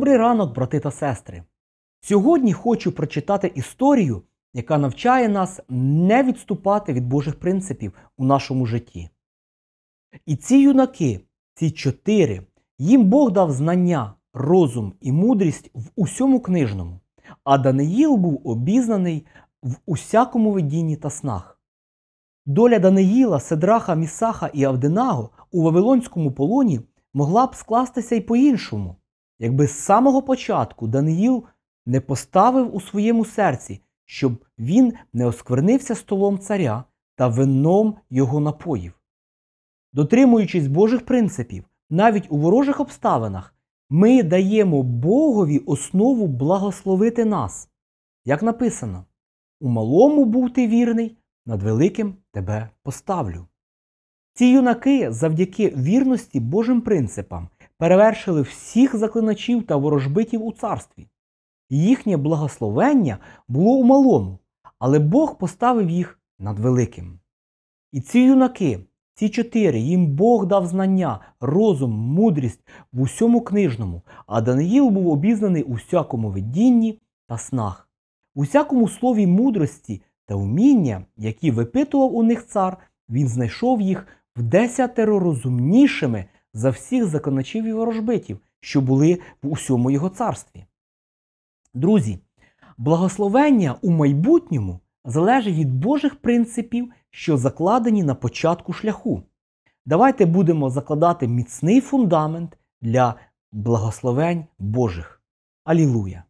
Добрий ранок, брати та сестри! Сьогодні хочу прочитати історію, яка навчає нас не відступати від Божих принципів у нашому житті. І ці юнаки, ці чотири, їм Бог дав знання, розум і мудрість в усьому книжному, а Даниїл був обізнаний в усякому видінні та снах. Доля Даниїла, Седраха, Місаха і Авденаго у Вавилонському полоні могла б скластися й по-іншому якби з самого початку Даниїл не поставив у своєму серці, щоб він не осквернився столом царя та вином його напоїв. Дотримуючись Божих принципів, навіть у ворожих обставинах, ми даємо Богові основу благословити нас, як написано, у малому був ти вірний, над великим тебе поставлю. Ці юнаки завдяки вірності Божим принципам перевершили всіх заклиначів та ворожбитів у царстві. Їхнє благословення було у малому, але Бог поставив їх над великим. І ці юнаки, ці чотири, їм Бог дав знання, розум, мудрість в усьому книжному, а Даниїл був обізнаний у всякому видінні та снах, у всякому слові мудрості та уміння, які випитував у них цар, він знайшов їх в десятеро розумнішими за всіх законачів і ворожбитів, що були в усьому його царстві. Друзі, благословення у майбутньому залежить від Божих принципів, що закладені на початку шляху. Давайте будемо закладати міцний фундамент для благословень Божих. Алілуя!